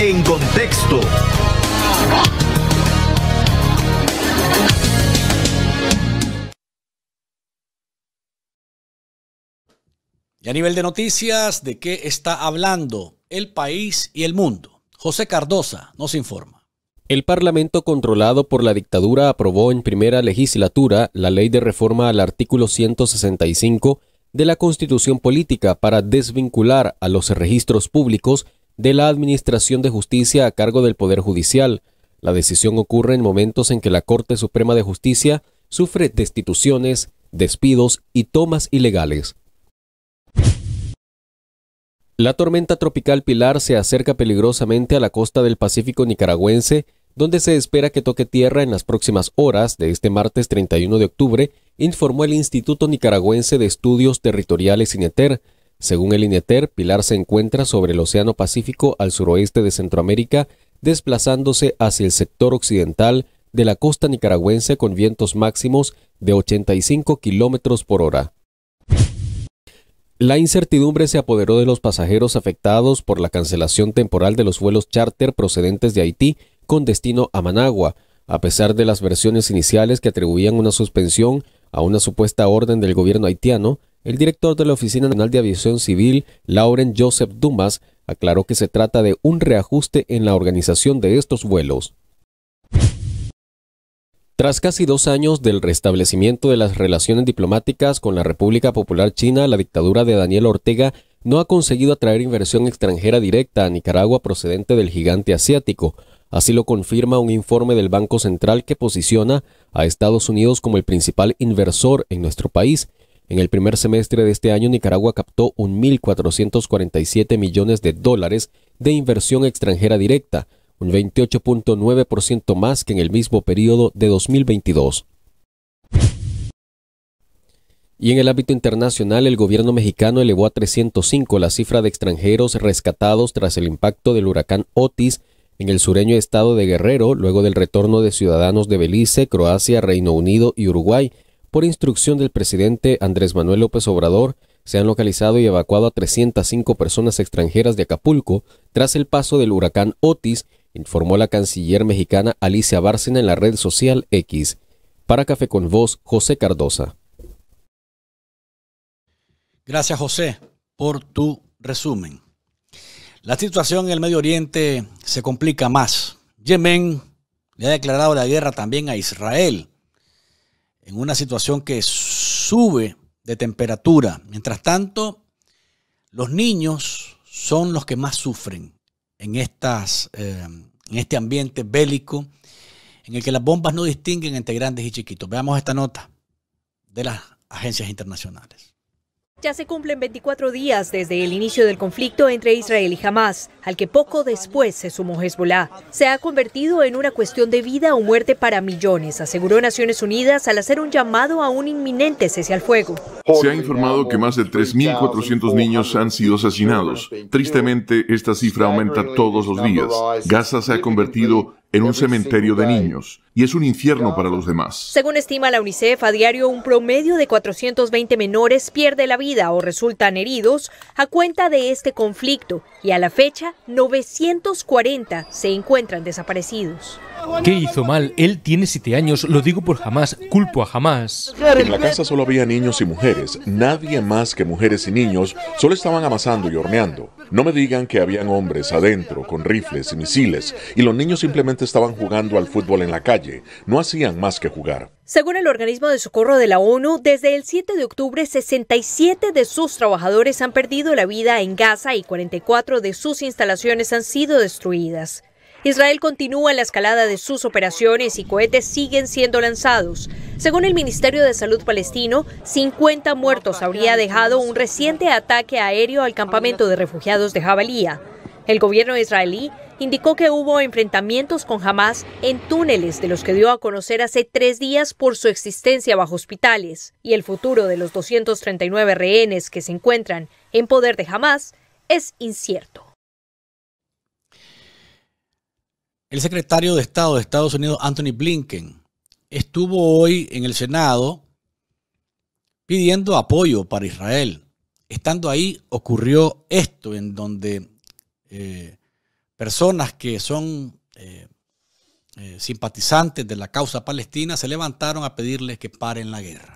En contexto. Y a nivel de noticias, ¿de qué está hablando el país y el mundo? José Cardosa nos informa. El Parlamento controlado por la dictadura aprobó en primera legislatura la ley de reforma al artículo 165 de la Constitución Política para desvincular a los registros públicos de la Administración de Justicia a cargo del Poder Judicial. La decisión ocurre en momentos en que la Corte Suprema de Justicia sufre destituciones, despidos y tomas ilegales. La tormenta tropical Pilar se acerca peligrosamente a la costa del Pacífico nicaragüense, donde se espera que toque tierra en las próximas horas de este martes 31 de octubre, informó el Instituto Nicaragüense de Estudios Territoriales INETER, según el INETER, Pilar se encuentra sobre el Océano Pacífico al suroeste de Centroamérica, desplazándose hacia el sector occidental de la costa nicaragüense con vientos máximos de 85 km por hora. La incertidumbre se apoderó de los pasajeros afectados por la cancelación temporal de los vuelos charter procedentes de Haití con destino a Managua, a pesar de las versiones iniciales que atribuían una suspensión a una supuesta orden del gobierno haitiano, el director de la Oficina Nacional de Aviación Civil, Lauren Joseph Dumas, aclaró que se trata de un reajuste en la organización de estos vuelos. Tras casi dos años del restablecimiento de las relaciones diplomáticas con la República Popular China, la dictadura de Daniel Ortega no ha conseguido atraer inversión extranjera directa a Nicaragua procedente del gigante asiático. Así lo confirma un informe del Banco Central que posiciona a Estados Unidos como el principal inversor en nuestro país en el primer semestre de este año, Nicaragua captó 1.447 millones de dólares de inversión extranjera directa, un 28.9% más que en el mismo periodo de 2022. Y en el ámbito internacional, el gobierno mexicano elevó a 305 la cifra de extranjeros rescatados tras el impacto del huracán Otis en el sureño estado de Guerrero, luego del retorno de ciudadanos de Belice, Croacia, Reino Unido y Uruguay, por instrucción del presidente Andrés Manuel López Obrador, se han localizado y evacuado a 305 personas extranjeras de Acapulco tras el paso del huracán Otis, informó la canciller mexicana Alicia Bárcena en la red social X. Para Café con Voz, José Cardosa. Gracias, José, por tu resumen. La situación en el Medio Oriente se complica más. Yemen le ha declarado la guerra también a Israel en una situación que sube de temperatura. Mientras tanto, los niños son los que más sufren en, estas, em, en este ambiente bélico en el que las bombas no distinguen entre grandes y chiquitos. Veamos esta nota de las agencias internacionales. Ya se cumplen 24 días desde el inicio del conflicto entre Israel y Hamas, al que poco después se sumó Hezbollah. Se ha convertido en una cuestión de vida o muerte para millones, aseguró Naciones Unidas al hacer un llamado a un inminente cese al fuego. Se ha informado que más de 3.400 niños han sido asesinados. Tristemente, esta cifra aumenta todos los días. Gaza se ha convertido en un cementerio de niños y es un infierno para los demás. Según estima la UNICEF, a diario un promedio de 420 menores pierde la vida o resultan heridos a cuenta de este conflicto y a la fecha 940 se encuentran desaparecidos. ¿Qué hizo mal? Él tiene siete años, lo digo por jamás, culpo a jamás. En la casa solo había niños y mujeres, nadie más que mujeres y niños, solo estaban amasando y horneando. No me digan que habían hombres adentro con rifles y misiles y los niños simplemente estaban jugando al fútbol en la calle no hacían más que jugar. Según el organismo de socorro de la ONU, desde el 7 de octubre 67 de sus trabajadores han perdido la vida en Gaza y 44 de sus instalaciones han sido destruidas. Israel continúa la escalada de sus operaciones y cohetes siguen siendo lanzados. Según el Ministerio de Salud palestino, 50 muertos habría dejado un reciente ataque aéreo al campamento de refugiados de Jabalía. El gobierno israelí indicó que hubo enfrentamientos con Hamas en túneles de los que dio a conocer hace tres días por su existencia bajo hospitales, y el futuro de los 239 rehenes que se encuentran en poder de Hamas es incierto. El secretario de Estado de Estados Unidos, Anthony Blinken, estuvo hoy en el Senado pidiendo apoyo para Israel. Estando ahí ocurrió esto en donde eh, personas que son eh, eh, simpatizantes de la causa palestina se levantaron a pedirles que paren la guerra.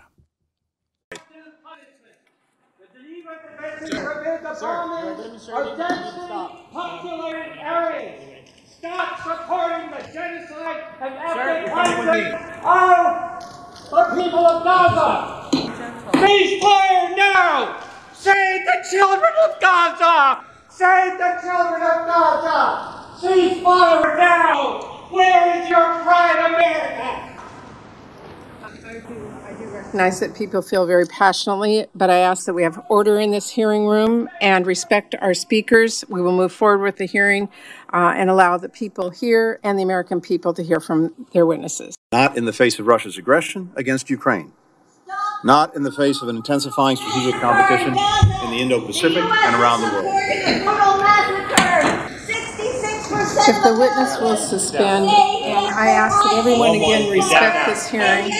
Save the children of Gaza! Cease fire now! Where is your pride, America? Nice that people feel very passionately, but I ask that we have order in this hearing room and respect our speakers. We will move forward with the hearing uh, and allow the people here and the American people to hear from their witnesses. Not in the face of Russia's aggression against Ukraine not in the face of an intensifying strategic competition in the Indo-Pacific and around the world. If the witness will suspend, and I ask that everyone again respect this hearing.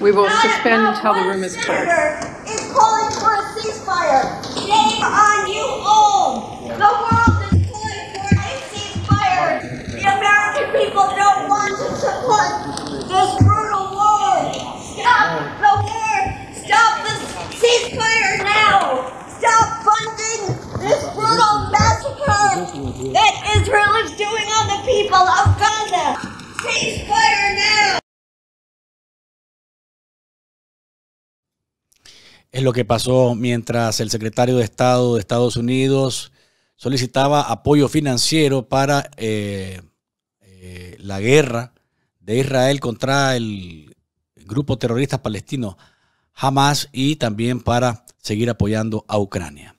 We will suspend until the room is cleared. Is calling for a ceasefire. Shame on you all. The world is calling for a ceasefire. The American people don't want to support this brutal war. Stop the war. Stop the ceasefire now. Stop Es lo que pasó mientras el secretario de Estado de Estados Unidos solicitaba apoyo financiero para eh, eh, la guerra de Israel contra el grupo terrorista palestino Hamas y también para seguir apoyando a Ucrania.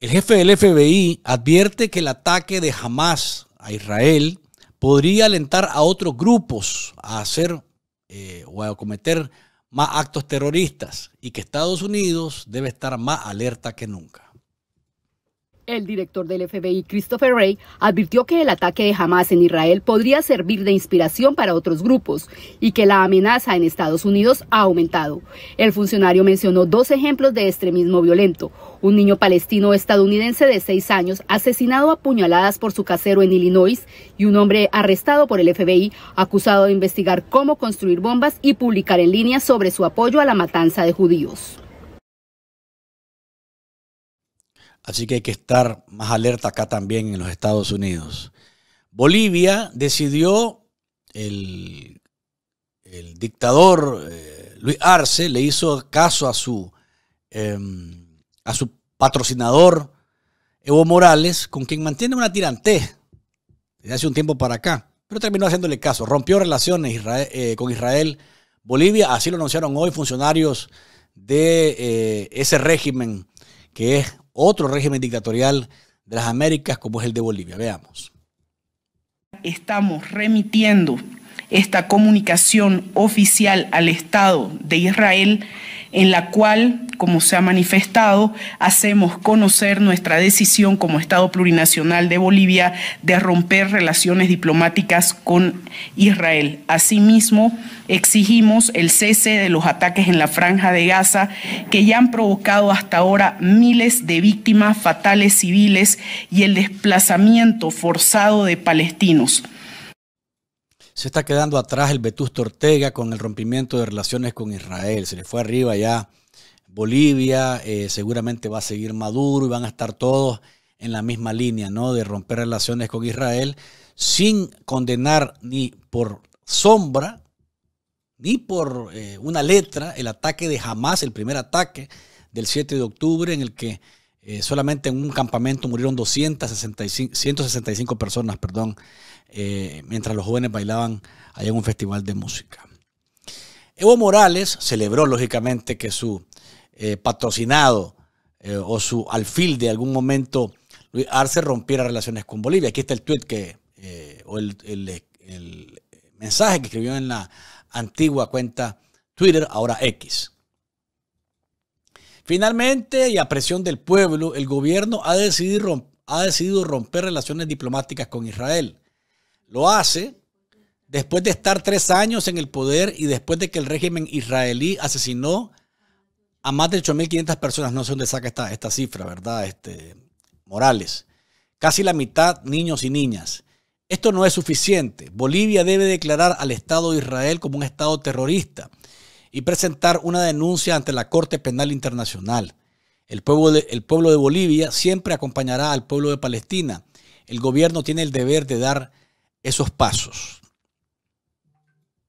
El jefe del FBI advierte que el ataque de Hamas a Israel podría alentar a otros grupos a hacer eh, o a cometer más actos terroristas y que Estados Unidos debe estar más alerta que nunca. El director del FBI, Christopher Wray, advirtió que el ataque de Hamas en Israel podría servir de inspiración para otros grupos y que la amenaza en Estados Unidos ha aumentado. El funcionario mencionó dos ejemplos de extremismo violento. Un niño palestino estadounidense de seis años asesinado a puñaladas por su casero en Illinois y un hombre arrestado por el FBI acusado de investigar cómo construir bombas y publicar en línea sobre su apoyo a la matanza de judíos. Así que hay que estar más alerta acá también en los Estados Unidos. Bolivia decidió, el, dictador eh, Luis Arce le hizo caso a su, em, a su patrocinador Evo Morales, con quien mantiene una tirantez desde hace un tiempo para acá, pero terminó haciéndole caso. Rompió relaciones eh, con Israel, Bolivia, así lo anunciaron hoy funcionarios de eh, ese régimen que es otro régimen dictatorial de las Américas como es el de Bolivia. Veamos. Estamos remitiendo esta comunicación oficial al Estado de Israel en la cual, como se ha manifestado, hacemos conocer nuestra decisión como Estado plurinacional de Bolivia de romper relaciones diplomáticas con Israel. Asimismo, exigimos el cese de los ataques en la franja de Gaza que ya han provocado hasta ahora miles de víctimas fatales civiles y el desplazamiento forzado de palestinos se está quedando atrás el Vetusto Ortega con el rompimiento de relaciones con Israel. Se le fue arriba ya Bolivia, eh, seguramente va a seguir Maduro y van a estar todos en la misma línea, ¿no? De romper relaciones con Israel sin condenar ni por sombra, ni por eh, una letra el ataque de Hamas, el primer ataque del 7 de octubre en el que eh, solamente en un campamento murieron 265, 165 personas, perdón, eh, mientras los jóvenes bailaban allá en un festival de música. Evo Morales celebró lógicamente que su eh, patrocinado eh, o su alfil de algún momento Luis Arce rompiera relaciones con Bolivia. Aquí está el tweet que, o el, el mensaje que escribió en la antigua cuenta Twitter, ahora X. Finalmente, y a presión del pueblo, el gobierno ha decidido, romper relaciones diplomáticas con Israel. Lo hace después de estar tres años en el poder y después de que el régimen israelí asesinó a más de 8.500 personas. No sé dónde saca esta, esta cifra, ¿verdad? Este, Morales. Casi la mitad niños y niñas. Esto no es suficiente. Bolivia debe declarar al Estado de Israel como un Estado terrorista y presentar una denuncia ante la Corte Penal Internacional. El pueblo, el pueblo de Bolivia siempre acompañará al pueblo de Palestina. El gobierno tiene el deber de dar esos pasos.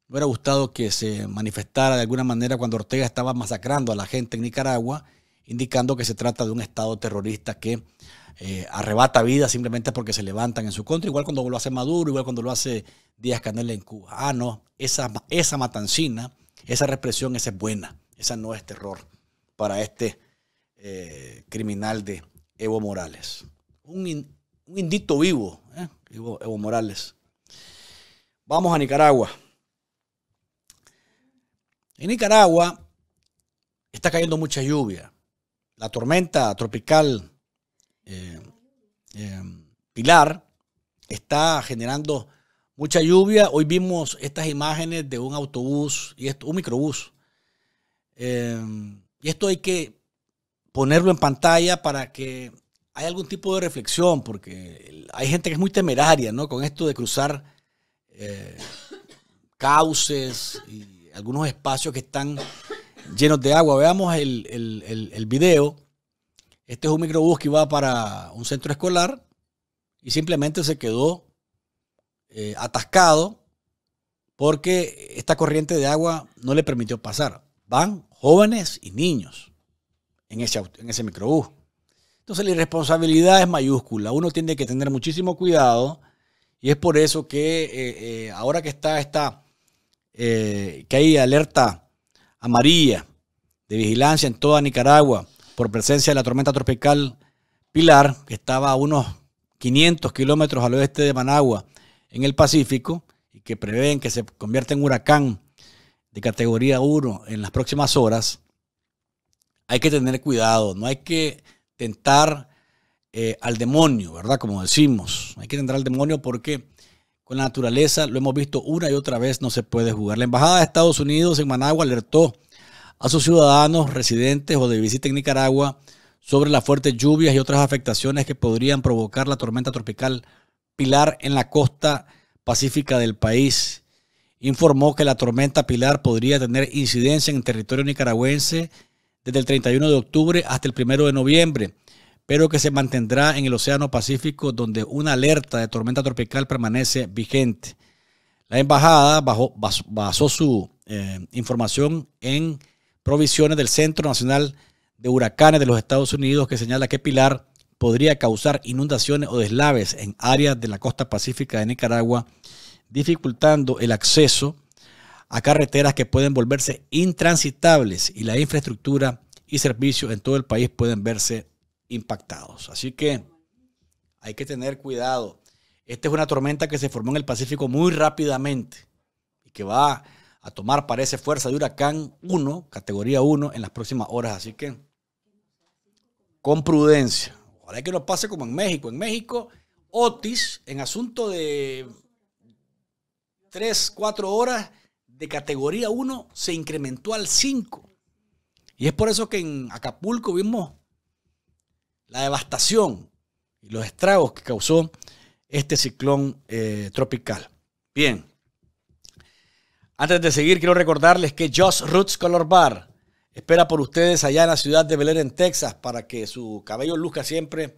Me hubiera gustado que se manifestara de alguna manera cuando Ortega estaba masacrando a la gente en Nicaragua, indicando que se trata de un Estado terrorista que eh, arrebata vida simplemente porque se levantan en su contra, igual cuando lo hace Maduro, igual cuando lo hace Díaz Canel en Cuba. Ah, no, esa, esa matancina, esa represión, esa es buena, esa no es terror para este eh, criminal de Evo Morales. Un, indito vivo, ¿eh? Evo Morales. Vamos a Nicaragua. En Nicaragua está cayendo mucha lluvia. La tormenta tropical eh, eh, Pilar está generando mucha lluvia. Hoy vimos estas imágenes de un autobús y esto, un microbús. Eh, y esto hay que ponerlo en pantalla para que haya algún tipo de reflexión, porque hay gente que es muy temeraria, Con esto de cruzar eh, cauces y algunos espacios que están llenos de agua. Veamos el, el, video. Este es un microbús que iba para un centro escolar y simplemente se quedó eh, atascado porque esta corriente de agua no le permitió pasar. Van jóvenes y niños en ese, en ese microbús. Entonces la irresponsabilidad es mayúscula. Uno tiene que tener muchísimo cuidado y es por eso que eh, eh, ahora que está esta, eh, que hay alerta amarilla de vigilancia en toda Nicaragua por presencia de la tormenta tropical Pilar, que estaba a unos 500 kilómetros al oeste de Managua, en el Pacífico, y que prevén que se convierta en huracán de categoría 1 en las próximas horas, hay que tener cuidado, no hay que tentar eh, al demonio, ¿verdad? Como decimos, hay que entrar al demonio porque con la naturaleza, lo hemos visto una y otra vez, no se puede jugar. La Embajada de Estados Unidos en Managua alertó a sus ciudadanos residentes o de visita en Nicaragua sobre las fuertes lluvias y otras afectaciones que podrían provocar la tormenta tropical Pilar en la costa pacífica del país. Informó que la tormenta Pilar podría tener incidencia en el territorio nicaragüense desde el 31 de octubre hasta el 1 de noviembre pero que se mantendrá en el Océano Pacífico donde una alerta de tormenta tropical permanece vigente. La embajada basó, su eh, información en provisiones del Centro Nacional de Huracanes de los Estados Unidos que señala que Pilar podría causar inundaciones o deslaves en áreas de la costa pacífica de Nicaragua, dificultando el acceso a carreteras que pueden volverse intransitables y la infraestructura y servicios en todo el país pueden verse impactados. Así que hay que tener cuidado. Esta es una tormenta que se formó en el Pacífico muy rápidamente y que va a tomar, parece, fuerza de huracán 1, categoría 1, en las próximas horas. Así que con prudencia. Ojalá que no pase como en México. En México, Otis, en asunto de 3, 4 horas de categoría 1, se incrementó al 5. Y es por eso que en Acapulco vimos la devastación y los estragos que causó este ciclón eh, tropical. Bien. Antes de seguir, quiero recordarles que Just Roots Color Bar espera por ustedes allá en la ciudad de Belén, en Texas, para que su cabello luzca siempre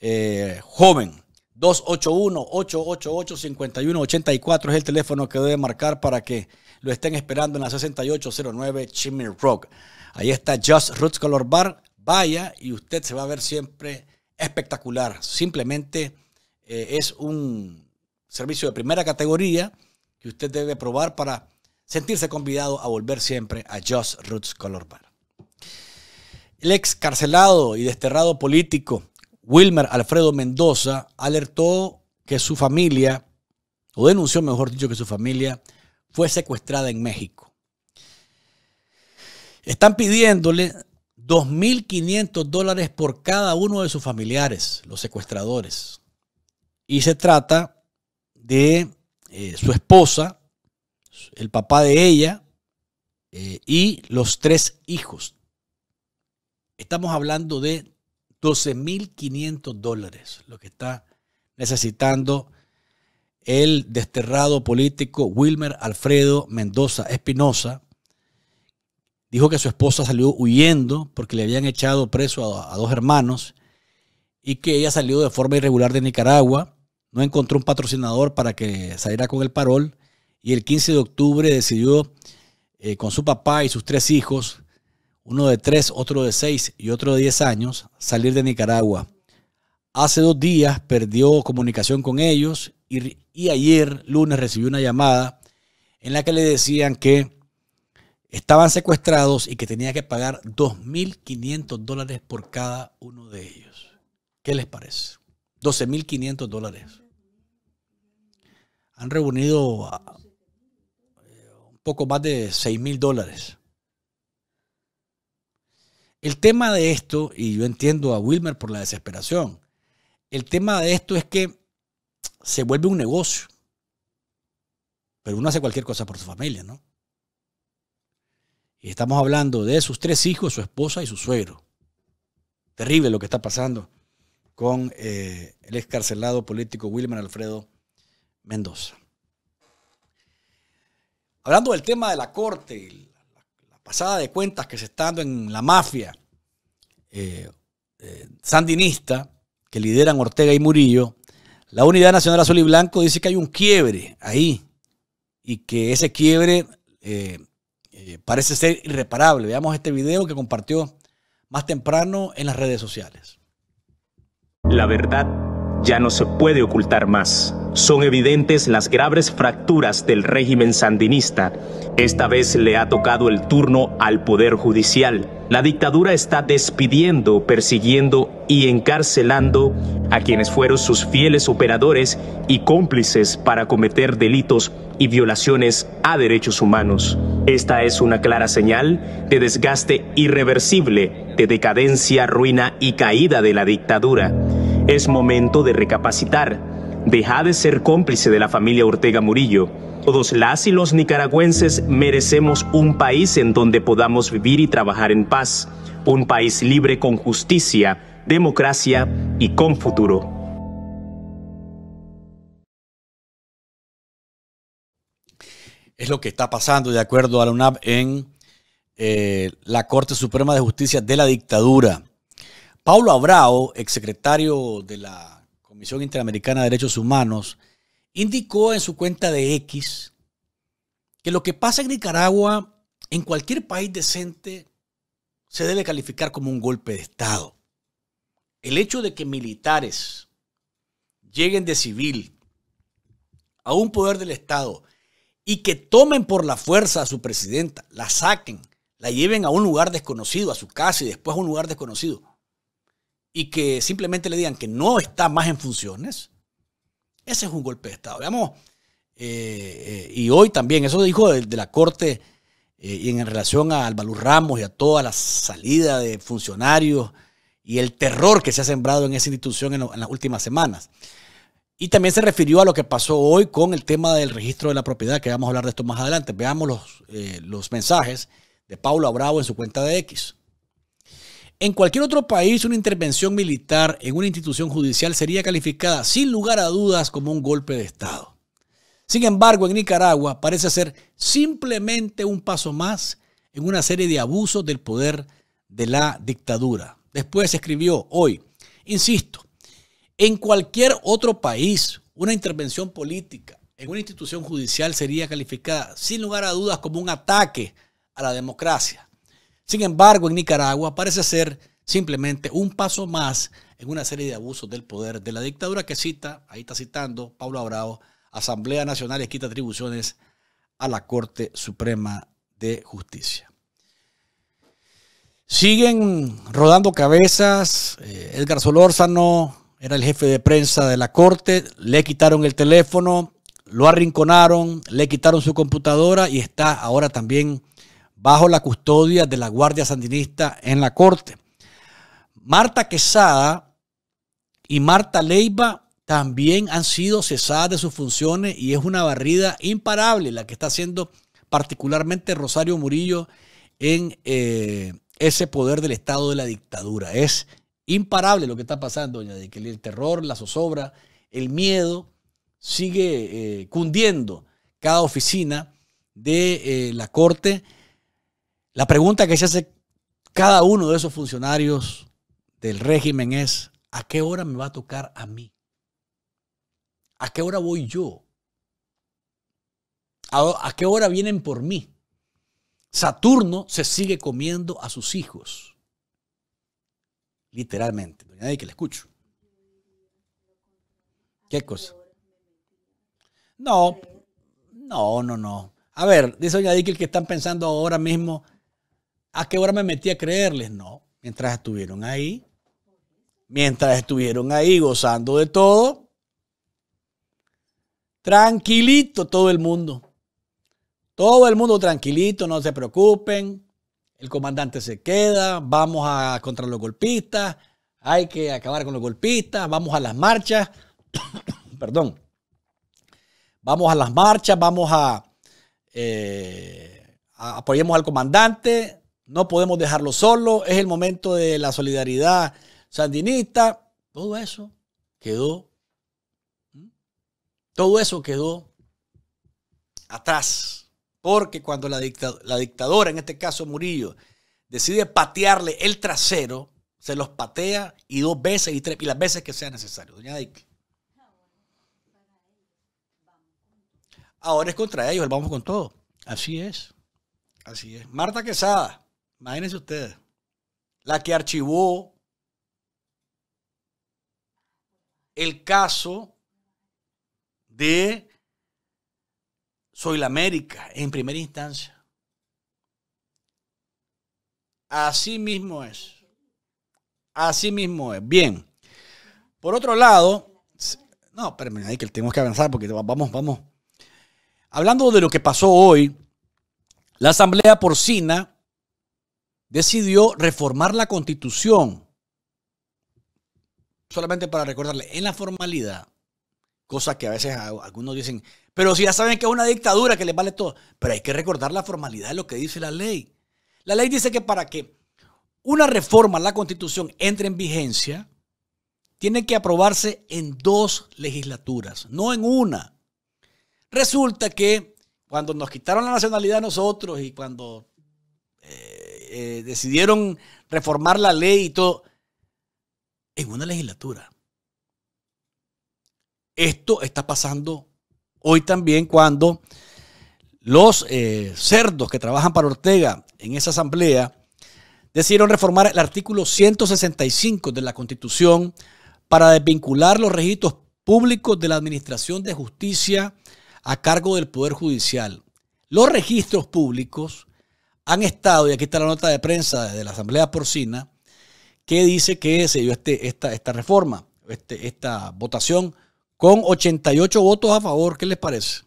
eh, joven. 281-888-5184 es el teléfono que debe marcar para que lo estén esperando en la 6809 Chimney Rock. Ahí está Just Roots Color Bar vaya y usted se va a ver siempre espectacular. Simplemente eh, es un servicio de primera categoría que usted debe probar para sentirse convidado a volver siempre a Just Roots Color Bar. El excarcelado y desterrado político Wilmer Alfredo Mendoza alertó que su familia, o denunció mejor dicho que su familia, fue secuestrada en México. Están pidiéndole 2.500 dólares por cada uno de sus familiares, los secuestradores. Y se trata de eh, su esposa, el papá de ella eh, y los tres hijos. Estamos hablando de 12.500 dólares, lo que está necesitando el desterrado político Wilmer Alfredo Mendoza Espinosa Dijo que su esposa salió huyendo porque le habían echado preso a, dos hermanos y que ella salió de forma irregular de Nicaragua. No encontró un patrocinador para que saliera con el parol y el 15 de octubre decidió eh, con su papá y sus tres hijos, uno de tres, otro de seis y otro de diez años, salir de Nicaragua. Hace dos días perdió comunicación con ellos y ayer, lunes, recibió una llamada en la que le decían que estaban secuestrados y que tenía que pagar 2.500 dólares por cada uno de ellos. ¿Qué les parece? 12.500 dólares. Han reunido ah, eh, un poco más de 6.000 dólares. El tema de esto, y yo entiendo a Wilmer por la desesperación, el tema de esto es que se vuelve un negocio. Pero uno hace cualquier cosa por su familia, ¿no? Y estamos hablando de sus tres hijos, su esposa y su suegro. Terrible lo que está pasando con eh, el excarcelado político Wilmer Alfredo Mendoza. Hablando del tema de la corte y la, pasada de cuentas que se está dando en la mafia eh, eh, sandinista que lideran Ortega y Murillo, la Unidad Nacional Azul y Blanco dice que hay un quiebre ahí y que ese quiebre eh, parece ser irreparable. Veamos este video que compartió más temprano en las redes sociales. La verdad ya no se puede ocultar más. Son evidentes las graves fracturas del régimen sandinista. Esta vez le ha tocado el turno al Poder Judicial. La dictadura está despidiendo, persiguiendo y encarcelando a quienes fueron sus fieles operadores y cómplices para cometer delitos y violaciones a derechos humanos. Esta es una clara señal de desgaste irreversible, de decadencia, ruina y caída de la dictadura. Es momento de recapacitar. Deja de ser cómplice de la familia Ortega Murillo. Todos las y los nicaragüenses merecemos un país en donde podamos vivir y trabajar en paz, un país libre con justicia, democracia y con futuro. Es lo que está pasando, de acuerdo a la UNAP, en eh, la Corte Suprema de Justicia de la Dictadura. Paulo Abrao, exsecretario de la Comisión Interamericana de Derechos Humanos, indicó en su cuenta de X que lo que pasa en Nicaragua, en cualquier país decente, se debe calificar como un golpe de Estado. El hecho de que militares lleguen de civil a un poder del Estado y que tomen por la fuerza a su presidenta, la saquen, la lleven a un lugar desconocido, a su casa y después a un lugar desconocido, y que simplemente le digan que no está más en funciones, ese es un golpe de Estado. Veamos, eh, eh, y hoy también, eso dijo de, la Corte eh, y en relación a Álvaro Ramos y a toda la salida de funcionarios y el terror que se ha sembrado en esa institución en, las últimas semanas. Y también se refirió a lo que pasó hoy con el tema del registro de la propiedad, que vamos a hablar de esto más adelante. Veamos los, los mensajes de Paulo Bravo en su cuenta de X. En cualquier otro país, una intervención militar en una institución judicial sería calificada sin lugar a dudas como un golpe de Estado. Sin embargo, en Nicaragua parece ser simplemente un paso más en una serie de abusos del poder de la dictadura. Después escribió hoy, insisto, en cualquier otro país, una intervención política en una institución judicial sería calificada sin lugar a dudas como un ataque a la democracia sin embargo, en Nicaragua parece ser simplemente un paso más en una serie de abusos del poder de la dictadura que cita, ahí está citando Pablo Abrao, Asamblea Nacional y quita atribuciones a la Corte Suprema de Justicia. Siguen rodando cabezas. Eh, Edgar Solórzano era el jefe de prensa de la Corte, le quitaron el teléfono, lo arrinconaron, le quitaron su computadora y está ahora también bajo la custodia de la Guardia Sandinista en la Corte. Marta Quesada y Marta Leiva también han sido cesadas de sus funciones y es una barrida imparable la que está haciendo particularmente Rosario Murillo en eh, ese poder del Estado de la dictadura. Es imparable lo que está pasando, doña que El terror, la zozobra, el miedo sigue eh, cundiendo cada oficina de eh, la Corte la pregunta que se hace cada uno de esos funcionarios del régimen es, ¿a qué hora me va a tocar a mí? ¿A qué hora voy yo? ¿A, qué hora vienen por mí? Saturno se sigue comiendo a sus hijos. Literalmente. Doña hay que le escucho. ¿Qué cosa? No, no, no, no. A ver, dice Doña Dickel que están pensando ahora mismo ¿A qué hora me metí a creerles? No, mientras estuvieron ahí, mientras estuvieron ahí gozando de todo, tranquilito todo el mundo. Todo el mundo tranquilito, no se preocupen. El comandante se queda, vamos a contra los golpistas, hay que acabar con los golpistas, vamos a las marchas. Perdón. Vamos a las marchas, vamos a eh, apoyemos al comandante, no podemos dejarlo solo, es el momento de la solidaridad sandinista, todo eso quedó, todo eso quedó atrás, porque cuando la, dictadora, en este caso Murillo, decide patearle el trasero, se los patea y dos veces y tres, y las veces que sea necesario. Doña Ahora es contra ellos, vamos con todo. Así es. Así es. Marta Quesada. Imagínense ustedes. La que archivó el caso de Soy la América en primera instancia. Así mismo es. Así mismo es. Bien. Por otro lado, no, espérame, ahí que tenemos que avanzar porque vamos, vamos. Hablando de lo que pasó hoy, la Asamblea Porcina decidió reformar la constitución, solamente para recordarle, en la formalidad, cosa que a veces algunos dicen, pero si ya saben que es una dictadura que les vale todo, pero hay que recordar la formalidad de lo que dice la ley. La ley dice que para que una reforma a la constitución entre en vigencia, tiene que aprobarse en dos legislaturas, no en una. Resulta que cuando nos quitaron la nacionalidad a nosotros y cuando eh, eh, decidieron reformar la ley y todo, en una legislatura. Esto está pasando hoy también cuando los eh, cerdos que trabajan para Ortega en esa asamblea decidieron reformar el artículo 165 de la Constitución para desvincular los registros públicos de la Administración de Justicia a cargo del Poder Judicial. Los registros públicos han estado, y aquí está la nota de prensa de la Asamblea Porcina, que dice que se dio este, esta, esta reforma, este, esta votación, con 88 votos a favor. ¿Qué les parece?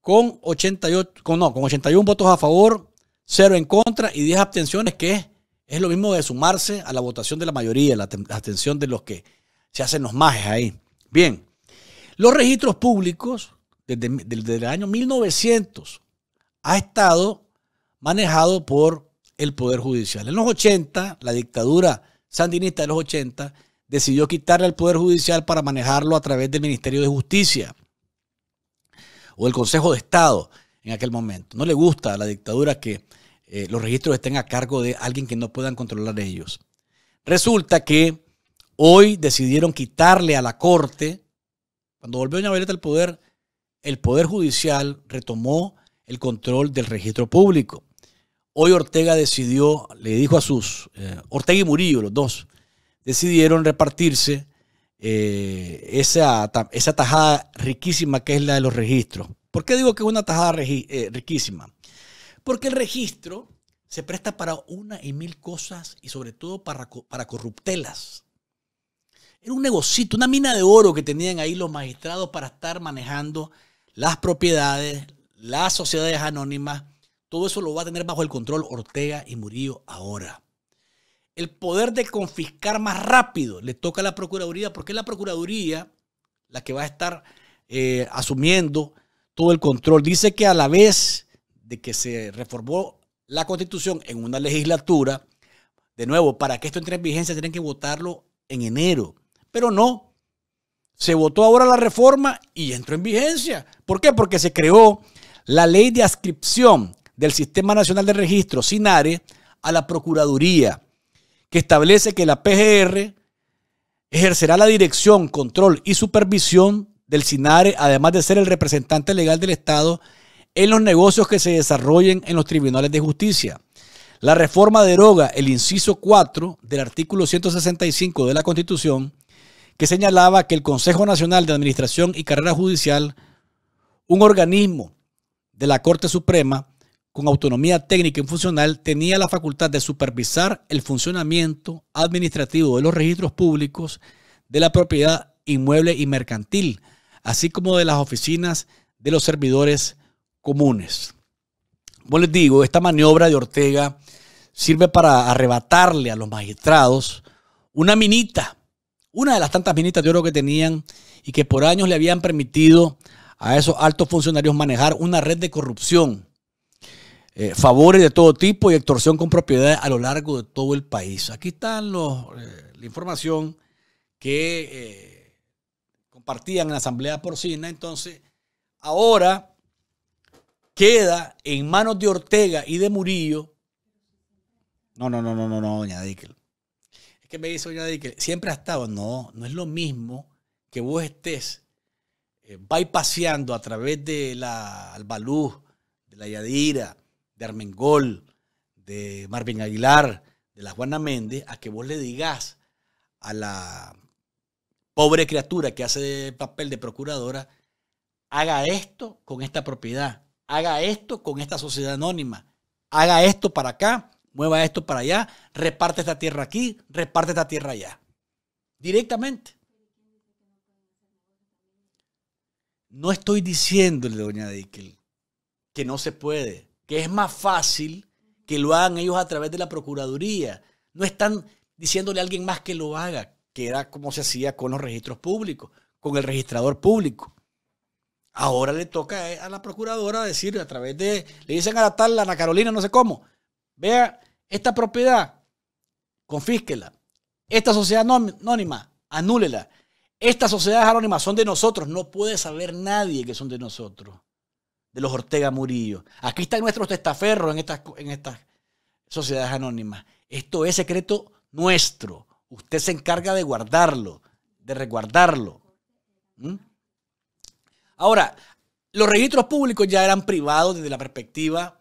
Con 88, con, 81 votos a favor, 0 en contra y 10 abstenciones, que es, lo mismo de sumarse a la votación de la mayoría, la, abstención de los que se hacen los majes ahí. Bien, los registros públicos desde, desde el año 1900 ha estado manejado por el Poder Judicial. En los 80, la dictadura sandinista de los 80 decidió quitarle al Poder Judicial para manejarlo a través del Ministerio de Justicia o el Consejo de Estado en aquel momento. No le gusta a la dictadura que eh, los registros estén a cargo de alguien que no puedan controlar ellos. Resulta que hoy decidieron quitarle a la Corte, cuando volvió Doña Violeta al poder, el Poder Judicial retomó el control del registro público. Hoy Ortega decidió, le dijo a sus, eh, Ortega y Murillo, los dos, decidieron repartirse eh, esa, esa tajada riquísima que es la de los registros. ¿Por qué digo que es una tajada eh, riquísima? Porque el registro se presta para una y mil cosas y sobre todo para, para corruptelas. Era un negocito, una mina de oro que tenían ahí los magistrados para estar manejando las propiedades, las sociedades anónimas todo eso lo va a tener bajo el control Ortega y Murillo ahora. El poder de confiscar más rápido le toca a la Procuraduría, porque es la Procuraduría la que va a estar eh, asumiendo todo el control. Dice que a la vez de que se reformó la Constitución en una legislatura, de nuevo, para que esto entre en vigencia tienen que votarlo en enero. Pero no, se votó ahora la reforma y entró en vigencia. ¿Por qué? Porque se creó la ley de adscripción, del Sistema Nacional de Registro, SINARE, a la Procuraduría, que establece que la PGR ejercerá la dirección, control y supervisión del SINARE, además de ser el representante legal del Estado en los negocios que se desarrollen en los tribunales de justicia. La reforma deroga el inciso 4 del artículo 165 de la Constitución, que señalaba que el Consejo Nacional de Administración y Carrera Judicial, un organismo de la Corte Suprema, con autonomía técnica y funcional, tenía la facultad de supervisar el funcionamiento administrativo de los registros públicos de la propiedad inmueble y mercantil, así como de las oficinas de los servidores comunes. Como les digo, esta maniobra de Ortega sirve para arrebatarle a los magistrados una minita, una de las tantas minitas de oro que tenían y que por años le habían permitido a esos altos funcionarios manejar una red de corrupción eh, favores de todo tipo y extorsión con propiedades a lo largo de todo el país. Aquí está eh, la información que eh, compartían en la Asamblea Porcina. Entonces, ahora queda en manos de Ortega y de Murillo. No, no, no, no, no, no, doña Dickel. Es que me dice doña Dickel, siempre ha estado. No, no es lo mismo que vos estés bypaseando a través de la Albaluz, de la Yadira, de Armengol, de Marvin Aguilar, de la Juana Méndez, a que vos le digas a la pobre criatura que hace papel de procuradora, haga esto con esta propiedad, haga esto con esta sociedad anónima, haga esto para acá, mueva esto para allá, reparte esta tierra aquí, reparte esta tierra allá. Directamente. No estoy diciéndole, doña Dickel, que no se puede que es más fácil que lo hagan ellos a través de la Procuraduría. No están diciéndole a alguien más que lo haga, que era como se hacía con los registros públicos, con el registrador público. Ahora le toca eh, a la procuradora decir a través de, le dicen a la tal, a Ana Carolina, no sé cómo, vea, esta propiedad, confísquela. Esta sociedad anónima, anúlela. Estas sociedades anónimas son de nosotros, no puede saber nadie que son de nosotros de los Ortega Murillo. Aquí están nuestros testaferros en estas, en estas sociedades anónimas. Esto es secreto nuestro. Usted se encarga de guardarlo, de resguardarlo. ¿Mm? Ahora, los registros públicos ya eran privados desde la perspectiva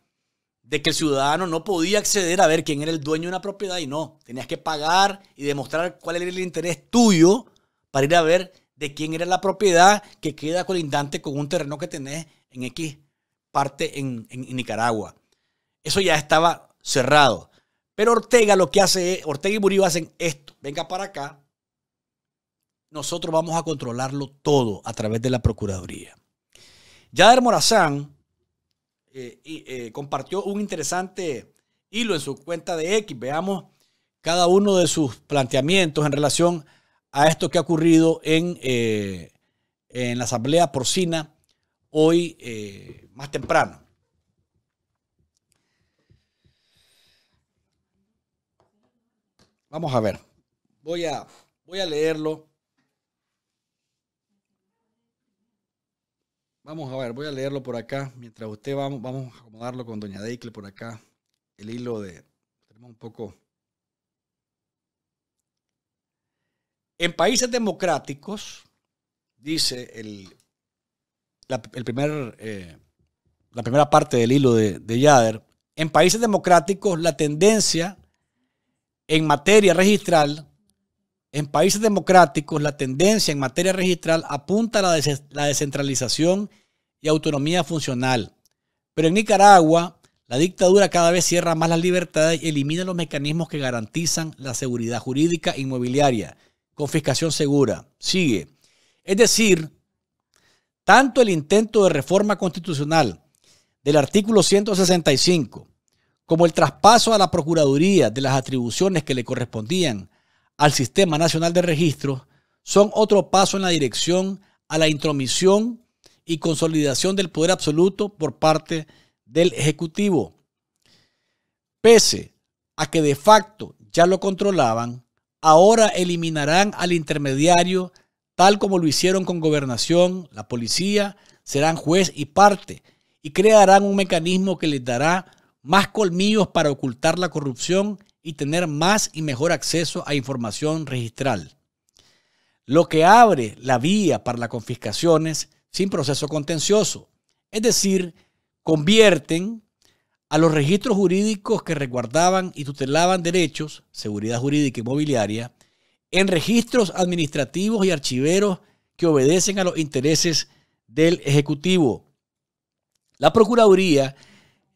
de que el ciudadano no podía acceder a ver quién era el dueño de una propiedad y no, tenías que pagar y demostrar cuál era el interés tuyo para ir a ver de quién era la propiedad que queda colindante con un terreno que tenés en X parte en, Nicaragua. Eso ya estaba cerrado. Pero Ortega lo que hace es, Ortega y Murillo hacen esto, venga para acá, nosotros vamos a controlarlo todo a través de la Procuraduría. Yader Morazán eh, eh, compartió un interesante hilo en su cuenta de X. Veamos cada uno de sus planteamientos en relación a esto que ha ocurrido en, eh, en la Asamblea Porcina hoy más temprano. Vamos a ver. Voy a, voy a leerlo. Vamos a ver, voy a leerlo por acá. Mientras usted vamos, vamos a acomodarlo con Doña Deikle por acá. El hilo de. Tenemos un poco. En países democráticos, dice el, el primer eh, la primera parte del hilo de, Yader, en países democráticos la tendencia en materia registral, en países democráticos la tendencia en materia registral apunta a la descentralización y autonomía funcional. Pero en Nicaragua, la dictadura cada vez cierra más las libertades y elimina los mecanismos que garantizan la seguridad jurídica inmobiliaria. Confiscación segura. Sigue. Es decir, tanto el intento de reforma constitucional del artículo 165, como el traspaso a la Procuraduría de las atribuciones que le correspondían al Sistema Nacional de Registros, son otro paso en la dirección a la intromisión y consolidación del poder absoluto por parte del Ejecutivo. Pese a que de facto ya lo controlaban, ahora eliminarán al intermediario tal como lo hicieron con gobernación, la policía, serán juez y parte y crearán un mecanismo que les dará más colmillos para ocultar la corrupción y tener más y mejor acceso a información registral, lo que abre la vía para las confiscaciones sin proceso contencioso. Es decir, convierten a los registros jurídicos que resguardaban y tutelaban derechos, seguridad jurídica y en registros administrativos y archiveros que obedecen a los intereses del Ejecutivo. La Procuraduría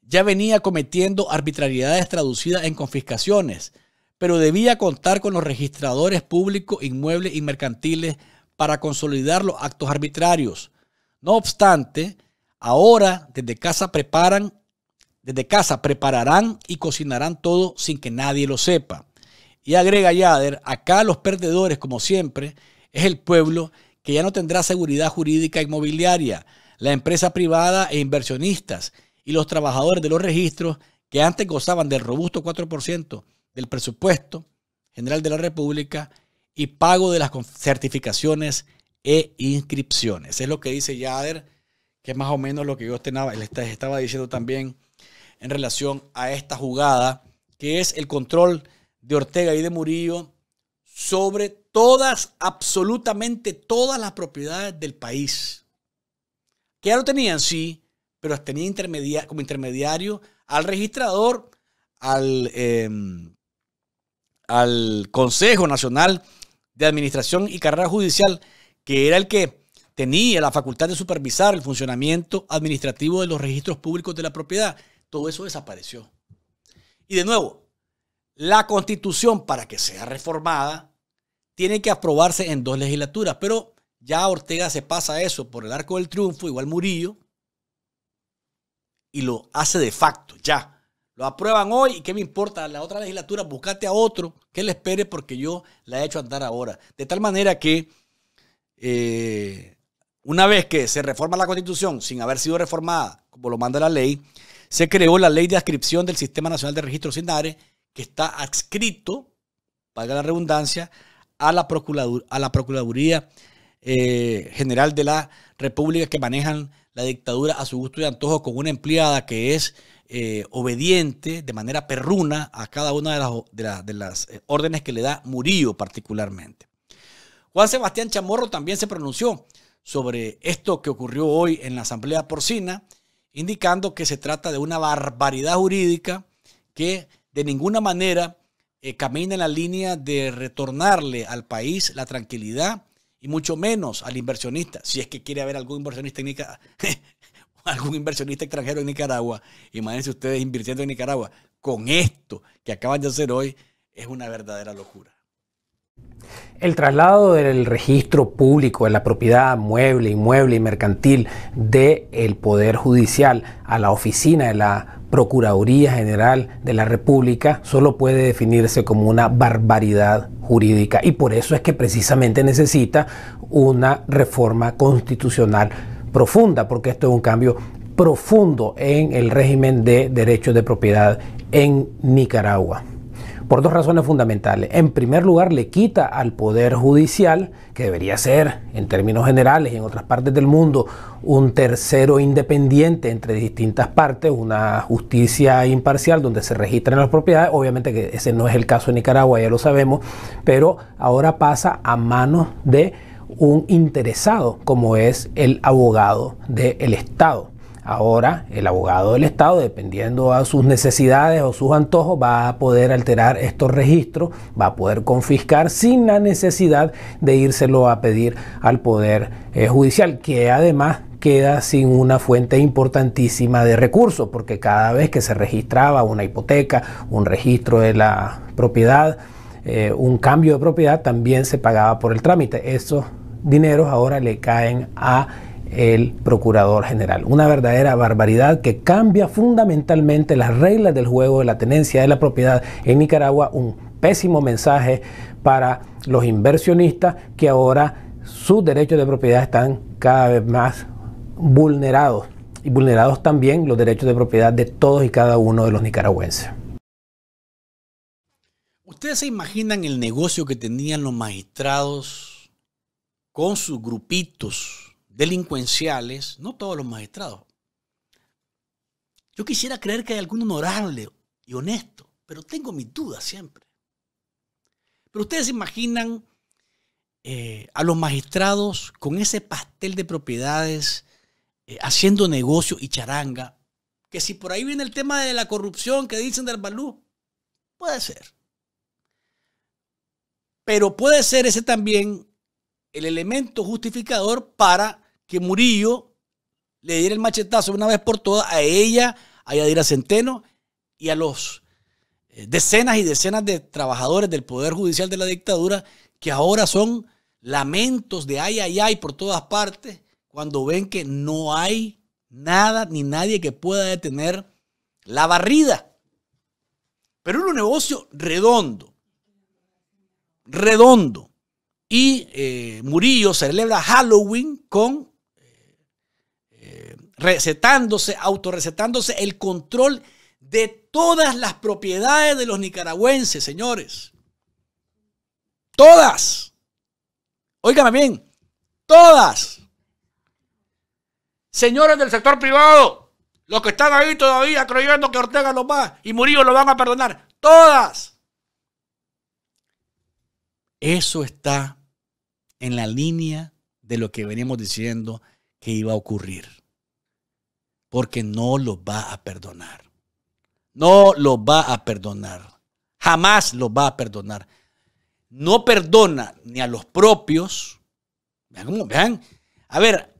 ya venía cometiendo arbitrariedades traducidas en confiscaciones, pero debía contar con los registradores públicos, inmuebles y mercantiles para consolidar los actos arbitrarios. No obstante, ahora desde casa preparan, desde casa prepararán y cocinarán todo sin que nadie lo sepa. Y agrega Yader, acá los perdedores, como siempre, es el pueblo que ya no tendrá seguridad jurídica inmobiliaria, la empresa privada e inversionistas y los trabajadores de los registros que antes gozaban del robusto 4% del presupuesto general de la República y pago de las certificaciones e inscripciones. Es lo que dice Yader, que es más o menos lo que yo estaba diciendo también en relación a esta jugada, que es el control de Ortega y de Murillo sobre todas, absolutamente todas las propiedades del país que ya lo tenían, sí, pero tenía como intermediario al registrador, al, em, al Consejo Nacional de Administración y Carrera Judicial, que era el que tenía la facultad de supervisar el funcionamiento administrativo de los registros públicos de la propiedad. Todo eso desapareció. Y de nuevo, la constitución para que sea reformada tiene que aprobarse en dos legislaturas, pero ya Ortega se pasa eso por el arco del triunfo, igual Murillo, y lo hace de facto, ya. Lo aprueban hoy y qué me importa, la otra legislatura, buscate a otro que le espere porque yo la he hecho andar ahora. De tal manera que eh, una vez que se reforma la constitución sin haber sido reformada, como lo manda la ley, se creó la ley de adscripción del Sistema Nacional de Registro sinares que está adscrito, valga la redundancia, a la, a la Procuraduría eh, general de la república que manejan la dictadura a su gusto y antojo con una empleada que es eh, obediente de manera perruna a cada una de las, eh, órdenes que le da Murillo particularmente. Juan Sebastián Chamorro también se pronunció sobre esto que ocurrió hoy en la Asamblea Porcina, indicando que se trata de una barbaridad jurídica que de ninguna manera camina en la línea de retornarle al país la tranquilidad y mucho menos al inversionista, si es que quiere haber algún inversionista algún inversionista extranjero en Nicaragua, imagínense ustedes invirtiendo en Nicaragua, con esto que acaban de hacer hoy, es una verdadera locura. El traslado del registro público de la propiedad mueble, inmueble y mercantil del Poder Judicial a la oficina de la Procuraduría General de la República solo puede definirse como una barbaridad jurídica y por eso es que precisamente necesita una reforma constitucional profunda, porque esto es un cambio profundo en el régimen de derechos de propiedad en Nicaragua por dos razones fundamentales. En primer lugar, le quita al Poder Judicial, que debería ser, en términos generales y en otras partes del mundo, un tercero independiente entre distintas partes, una justicia imparcial donde se registren las propiedades. Obviamente que ese no es el caso en Nicaragua, ya lo sabemos, pero ahora pasa a manos de un interesado, como es el abogado del Estado. Ahora el abogado del Estado, dependiendo a sus necesidades o sus antojos, va a poder alterar estos registros, va a poder confiscar sin la necesidad de írselo a pedir al Poder eh, Judicial, que además queda sin una fuente importantísima de recursos, porque cada vez que se registraba una hipoteca, un registro de la propiedad, eh, un cambio de propiedad, también se pagaba por el trámite. Esos dineros ahora le caen a el Procurador General. Una verdadera barbaridad que cambia fundamentalmente las reglas del juego de la tenencia de la propiedad en Nicaragua, un pésimo mensaje para los inversionistas que ahora sus derechos de propiedad están cada vez más vulnerados y vulnerados también los derechos de propiedad de todos y cada uno de los nicaragüenses. ¿Ustedes se imaginan el negocio que tenían los magistrados con sus grupitos delincuenciales, no todos los magistrados. Yo quisiera creer que hay algún honorable y honesto, pero tengo mis dudas siempre. Pero ustedes se imaginan eh, a los magistrados con ese pastel de propiedades, eh, haciendo negocio y charanga, que si por ahí viene el tema de la corrupción que dicen del balú, puede ser. Pero puede ser ese también el elemento justificador para que Murillo le diera el machetazo una vez por todas a ella, a Yadira Centeno y a los eh, decenas y decenas de trabajadores del Poder Judicial de la dictadura que ahora son lamentos de ay, ay, ay por todas partes cuando ven que no hay nada ni nadie que pueda detener la barrida. Pero es un negocio redondo, redondo. Y eh, Murillo celebra Halloween con recetándose, autorrecetándose el control de todas las propiedades de los nicaragüenses, señores. Todas. Óigame bien, todas. Señores del sector privado, los que están ahí todavía creyendo que Ortega lo va y Murillo lo van a perdonar, todas. Eso está en la línea de lo que veníamos diciendo que iba a ocurrir porque no lo va a perdonar. No lo va a perdonar. Jamás lo va a perdonar. No perdona ni a los propios. Vean cómo, vean. A ver,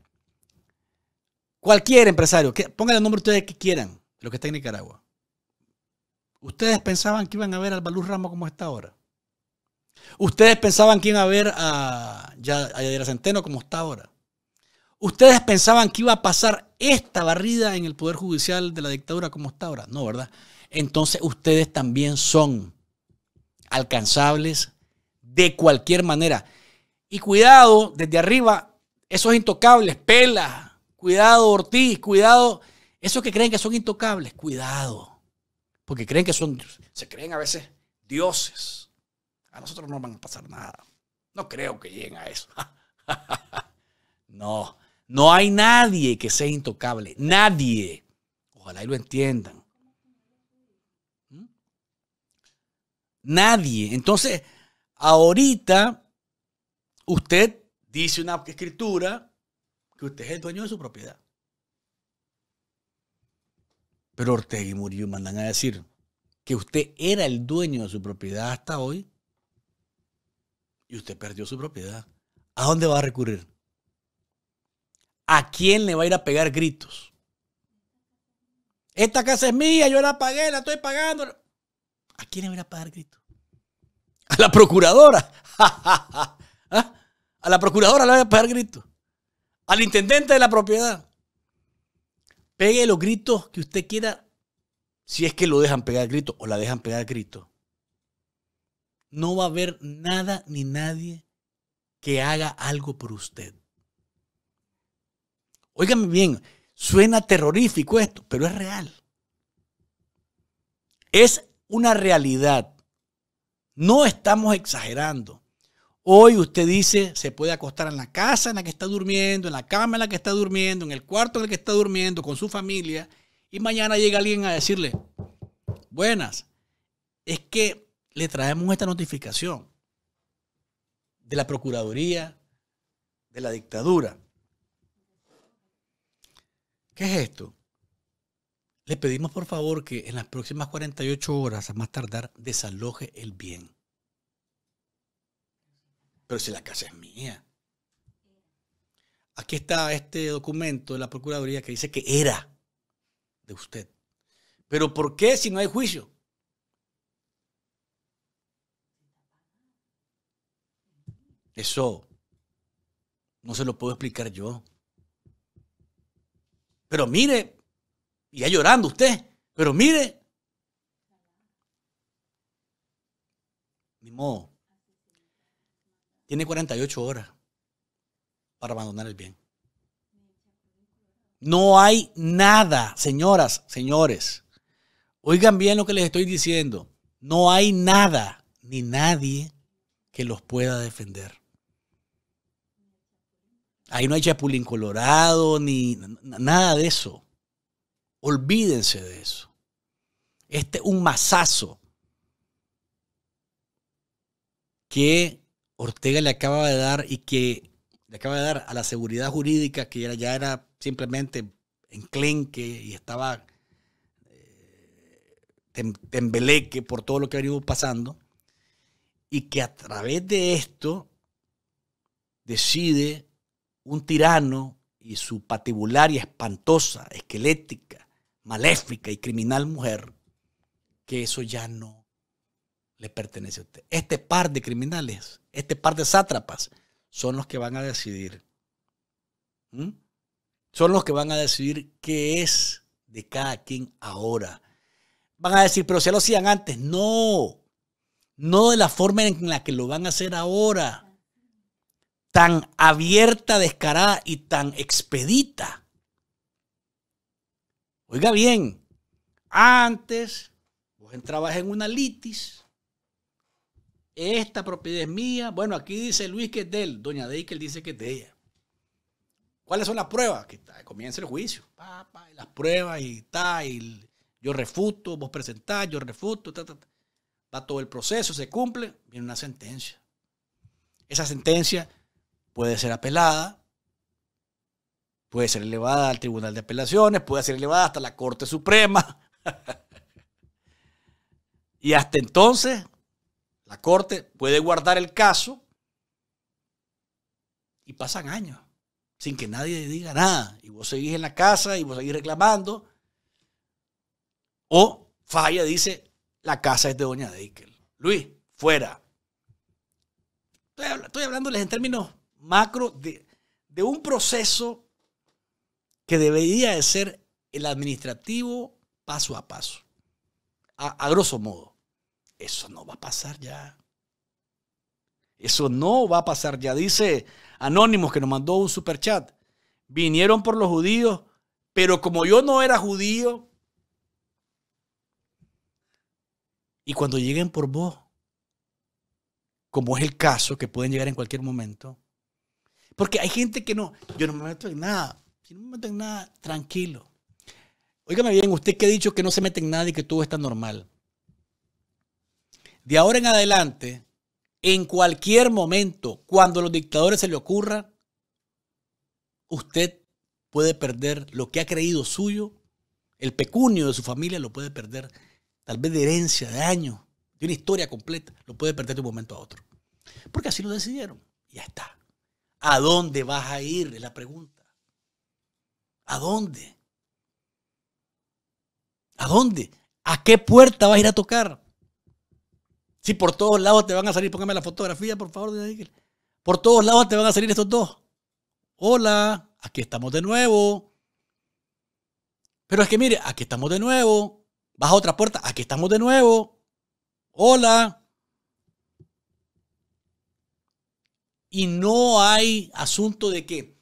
cualquier empresario, pongan el nombre ustedes que quieran, lo que está en Nicaragua. Ustedes pensaban que iban a ver al Balú Ramos como está ahora. Ustedes pensaban que iban a ver a, a Yadira Centeno como está ahora. ¿Ustedes pensaban que iba a pasar esta barrida en el Poder Judicial de la dictadura como está ahora? No, ¿verdad? Entonces ustedes también son alcanzables de cualquier manera. Y cuidado, desde arriba, esos intocables, Pela, cuidado Ortiz, cuidado, esos que creen que son intocables, cuidado, porque creen que son, se creen a veces dioses. A nosotros no nos van a pasar nada. No creo que lleguen a eso. no, no hay nadie que sea intocable. Nadie. Ojalá y lo entiendan. ¿Mm? Nadie. Entonces, ahorita usted dice una escritura que usted es el dueño de su propiedad. Pero Ortega y Murillo mandan a decir que usted era el dueño de su propiedad hasta hoy y usted perdió su propiedad. ¿A dónde va a recurrir? ¿a quién le va a ir a pegar gritos? Esta casa es mía, yo la pagué, la estoy pagando. ¿A quién le va a ir a pagar gritos? A la procuradora. ¿Ah? A la procuradora le va a pagar gritos. Al intendente de la propiedad. Pegue los gritos que usted quiera, si es que lo dejan pegar gritos o la dejan pegar gritos. No va a haber nada ni nadie que haga algo por usted. Óigame bien, suena terrorífico esto, pero es real. Es una realidad. No estamos exagerando. Hoy usted dice, se puede acostar en la casa en la que está durmiendo, en la cama en la que está durmiendo, en el cuarto en el que está durmiendo, con su familia, y mañana llega alguien a decirle, buenas, es que le traemos esta notificación de la Procuraduría, de la dictadura. ¿Qué es esto? Le pedimos por favor que en las próximas 48 horas, a más tardar, desaloje el bien. Pero si la casa es mía. Aquí está este documento de la Procuraduría que dice que era de usted. Pero ¿por qué si no hay juicio? Eso no se lo puedo explicar yo. Pero mire, y ya llorando usted, pero mire. Ni modo. Tiene 48 horas para abandonar el bien. No hay nada, señoras, señores. Oigan bien lo que les estoy diciendo. No hay nada ni nadie que los pueda defender. Ahí no hay chapulín colorado ni nada de eso. Olvídense de eso. Este es un masazo que Ortega le acaba de dar y que le acaba de dar a la seguridad jurídica que ya, era simplemente enclenque y estaba eh, tembeleque por todo lo que ha pasando y que a través de esto decide un tirano y su patibularia espantosa, esquelética, maléfica y criminal mujer, que eso ya no le pertenece a usted. Este par de criminales, este par de sátrapas, son los que van a decidir. Son los que van a decidir qué es de cada quien ahora. Van a decir, pero si lo hacían antes. No, no de la forma en la que lo van a hacer ahora tan abierta, descarada y tan expedita. Oiga bien, antes vos entrabas en una litis. Esta propiedad es mía. Bueno, aquí dice Luis que es de él. Doña Deikel dice que es de ella. ¿Cuáles son las pruebas? Que comienza el juicio. las pruebas y tal. yo refuto, vos presentás, yo refuto. Va todo el proceso, se cumple, viene una sentencia. Esa sentencia puede ser apelada, puede ser elevada al Tribunal de Apelaciones, puede ser elevada hasta la Corte Suprema. y hasta entonces, la Corte puede guardar el caso y pasan años sin que nadie diga nada. Y vos seguís en la casa y vos seguís reclamando. O falla, dice, la casa es de Doña Deikel. Luis, fuera. Estoy, hablándoles en términos macro de, un proceso que debería de ser el administrativo paso a paso. A, grosso modo. Eso no va a pasar ya. Eso no va a pasar ya. Dice Anónimos que nos mandó un superchat. Vinieron por los judíos, pero como yo no era judío, y cuando lleguen por vos, como es el caso que pueden llegar en cualquier momento, porque hay gente que no, yo no me meto en nada. Si no me meto en nada, tranquilo. Óigame bien, usted que ha dicho que no se mete en nada y que todo está normal. De ahora en adelante, en cualquier momento, cuando a los dictadores se le ocurra, usted puede perder lo que ha creído suyo, el pecunio de su familia lo puede perder, tal vez de herencia, de años, de una historia completa, lo puede perder de un momento a otro. Porque así lo decidieron. Ya está. ¿A dónde vas a ir? Es la pregunta. ¿A dónde? ¿A dónde? ¿A qué puerta vas a ir a tocar? Si por todos lados te van a salir, póngame la fotografía, por favor, Por todos lados te van a salir estos dos. Hola, aquí estamos de nuevo. Pero es que mire, aquí estamos de nuevo. Baja a otra puerta, aquí estamos de nuevo. Hola, y no hay asunto de que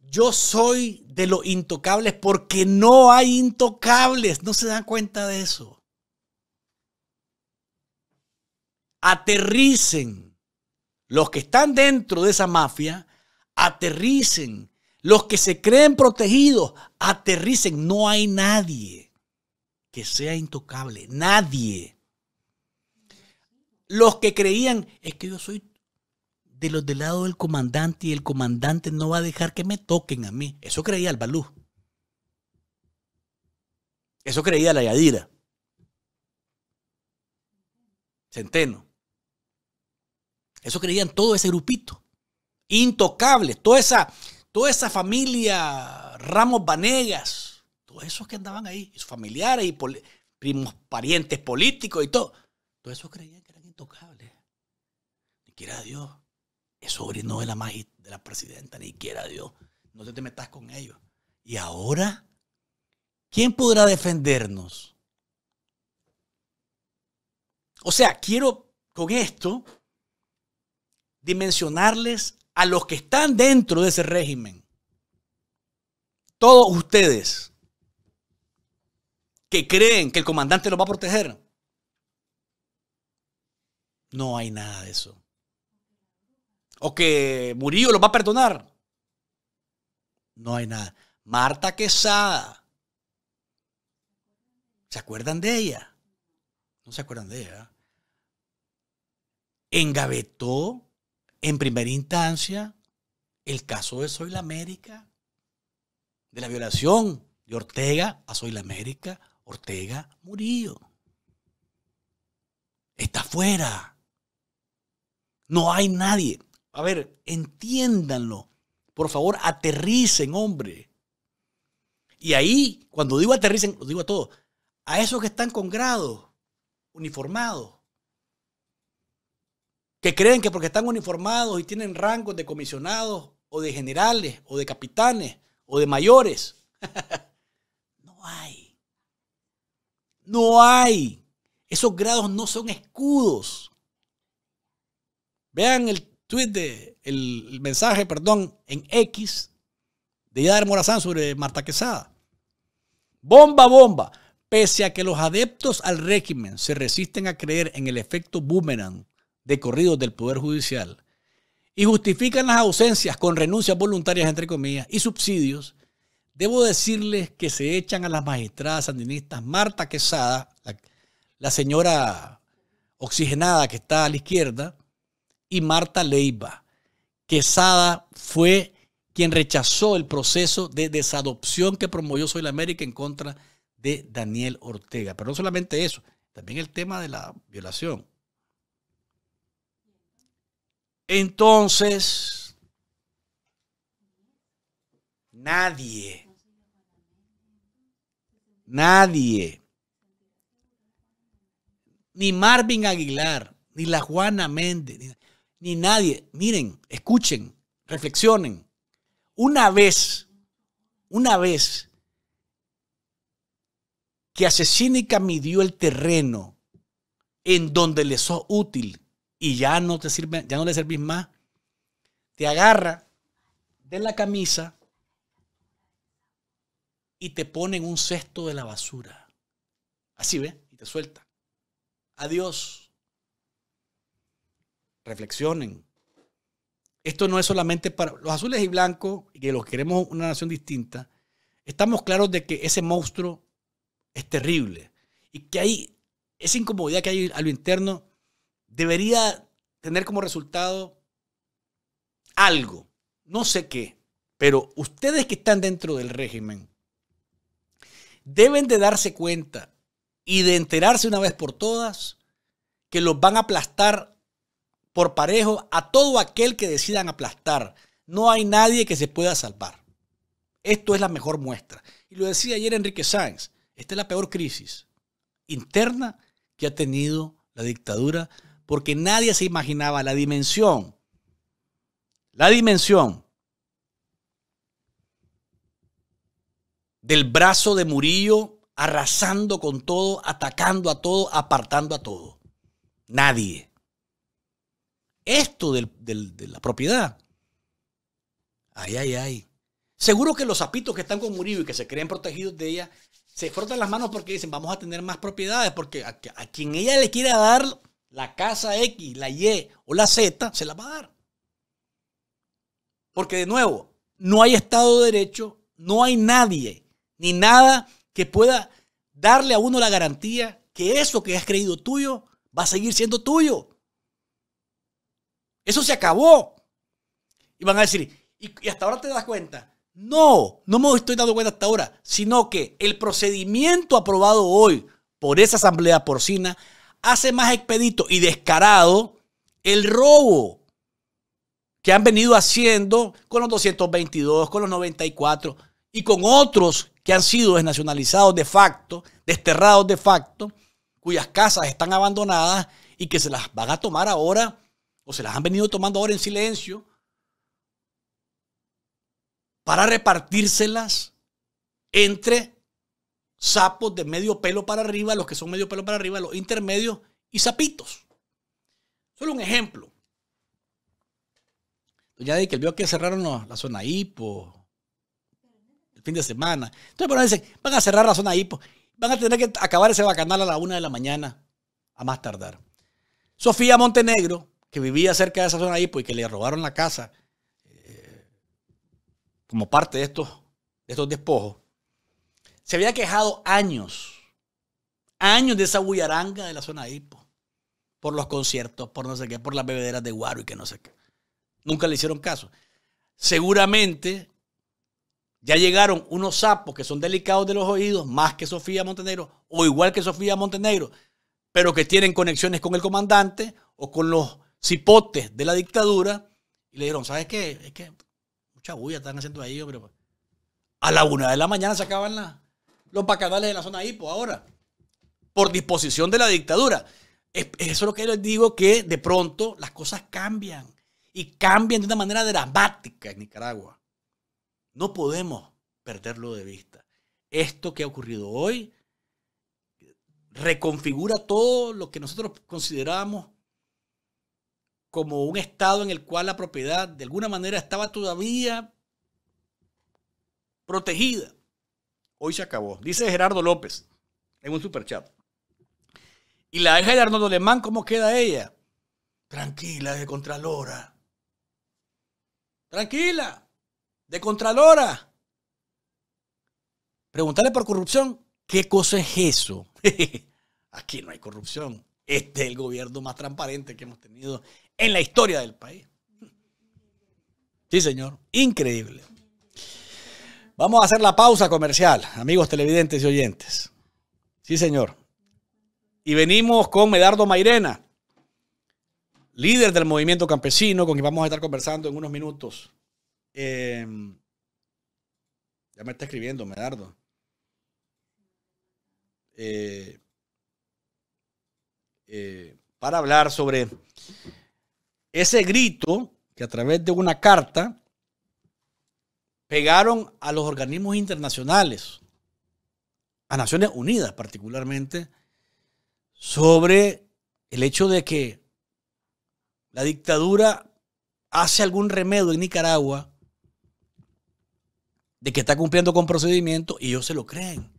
yo soy de los intocables porque no hay intocables. No se dan cuenta de eso. Aterricen. Los que están dentro de esa mafia, aterricen. Los que se creen protegidos, aterricen. No hay nadie que sea intocable. Nadie. Los que creían, es que yo soy de los del lado del comandante y el comandante no va a dejar que me toquen a mí. Eso creía el Balú. Eso creía la Yadira. Centeno. Eso creían todo ese grupito. intocable, Toda esa, toda esa familia Ramos Vanegas. Todos esos que andaban ahí. Sus familiares y primos parientes políticos y todo. todo eso creían que eran intocables. Ni que Dios es sobrino de la, de la presidenta, ni quiera Dios. No te metas con ellos. Y ahora, ¿quién podrá defendernos? O sea, quiero con esto dimensionarles a los que están dentro de ese régimen. Todos ustedes que creen que el comandante los va a proteger. No hay nada de eso o que Murillo lo va a perdonar. No hay nada. Marta Quesada. ¿Se acuerdan de ella? No se acuerdan de ella. Engavetó en primera instancia el caso de Soy la América, de la violación de Ortega a Soy la América, Ortega Murillo. Está fuera. No hay nadie. A ver, entiéndanlo. Por favor, aterricen, hombre. Y ahí, cuando digo aterricen, lo digo a todos. A esos que están con grados uniformados, que creen que porque están uniformados y tienen rangos de comisionados o de generales o de capitanes o de mayores, no hay. No hay. Esos grados no son escudos. Vean el el, mensaje, perdón, en X de Yadar Morazán sobre Marta Quesada. Bomba, bomba. Pese a que los adeptos al régimen se resisten a creer en el efecto boomerang de corridos del Poder Judicial y justifican las ausencias con renuncias voluntarias, entre comillas, y subsidios, debo decirles que se echan a las magistradas sandinistas Marta Quesada, la señora oxigenada que está a la izquierda, y Marta Leiva. Quesada fue quien rechazó el proceso de desadopción que promovió Soy la América en contra de Daniel Ortega. Pero no solamente eso, también el tema de la violación. Entonces, nadie, nadie, ni Marvin Aguilar, ni la Juana Méndez, ni nadie. Miren, escuchen, reflexionen. Una vez, una vez que Asesínica midió el terreno en donde le sos útil y ya no te sirve, ya no le servís más, te agarra de la camisa y te pone en un cesto de la basura. Así ve, y te suelta. Adiós reflexionen. Esto no es solamente para los azules y blancos, y que los queremos una nación distinta. Estamos claros de que ese monstruo es terrible y que hay esa incomodidad que hay a lo interno debería tener como resultado algo, no sé qué, pero ustedes que están dentro del régimen deben de darse cuenta y de enterarse una vez por todas que los van a aplastar por parejo a todo aquel que decidan aplastar. No hay nadie que se pueda salvar. Esto es la mejor muestra. Y lo decía ayer Enrique Sáenz, esta es la peor crisis interna que ha tenido la dictadura porque nadie se imaginaba la dimensión, la dimensión del brazo de Murillo arrasando con todo, atacando a todo, apartando a todo. Nadie esto del, de la propiedad. Ay, ay, ay. Seguro que los sapitos que están con Murillo y que se creen protegidos de ella se frotan las manos porque dicen vamos a tener más propiedades porque a quien ella le quiera dar la casa X, la Y o la Z, se la va a dar. Porque de nuevo, no hay Estado de Derecho, no hay nadie ni nada que pueda darle a uno la garantía que eso que has creído tuyo va a seguir siendo tuyo. Eso se acabó. Y van a decir, y, hasta ahora te das cuenta. No, no me estoy dando cuenta hasta ahora, sino que el procedimiento aprobado hoy por esa asamblea porcina hace más expedito y descarado el robo que han venido haciendo con los 222, con los 94 y con otros que han sido desnacionalizados de facto, desterrados de facto, cuyas casas están abandonadas y que se las van a tomar ahora o se las han venido tomando ahora en silencio, para repartírselas entre sapos de medio pelo para arriba, los que son medio pelo para arriba, los intermedios y sapitos. Solo un ejemplo. Ya dije que vio que cerraron la zona hipo el fin de semana. Entonces, bueno, dicen, van a cerrar la zona hipo. Van a tener que acabar ese bacanal a la una de la mañana, a más tardar. Sofía Montenegro que vivía cerca de esa zona ahí, pues que le robaron la casa eh, como parte de estos, estos despojos, se había quejado años, años de esa bullaranga de la zona ahí, pues, por los conciertos, por no sé qué, por las bebederas de Guaro y que no sé qué. Nunca le hicieron caso. Seguramente ya llegaron unos sapos que son delicados de los oídos, más que Sofía Montenegro, o igual que Sofía Montenegro, pero que tienen conexiones con el comandante o con los cipotes de la dictadura y le dijeron, ¿sabes qué? Es que mucha bulla están haciendo ahí, pero pues. A la una de la mañana sacaban la, los bacanales de la zona hipo ahora, por disposición de la dictadura. eso es lo que les digo, que de pronto las cosas cambian y cambian de una manera dramática en Nicaragua. No podemos perderlo de vista. Esto que ha ocurrido hoy reconfigura todo lo que nosotros consideramos como un estado en el cual la propiedad de alguna manera estaba todavía protegida. Hoy se acabó. Dice Gerardo López en un superchat. Y la hija de Arnoldo Alemán, ¿cómo queda ella? Tranquila, de Contralora. Tranquila, de Contralora. Preguntarle por corrupción. ¿Qué cosa es eso? Aquí no hay corrupción. Este es el gobierno más transparente que hemos tenido en la historia del país. Sí, señor. Increíble. Vamos a hacer la pausa comercial, amigos televidentes y oyentes. Sí, señor. Y venimos con Medardo Mairena, líder del movimiento campesino, con quien vamos a estar conversando en unos minutos. Em, ya me está escribiendo, Medardo. Eh, eh, para hablar sobre ese grito que a través de una carta pegaron a los organismos internacionales, a Naciones Unidas particularmente, sobre el hecho de que la dictadura hace algún remedio en Nicaragua de que está cumpliendo con procedimientos y ellos se lo creen.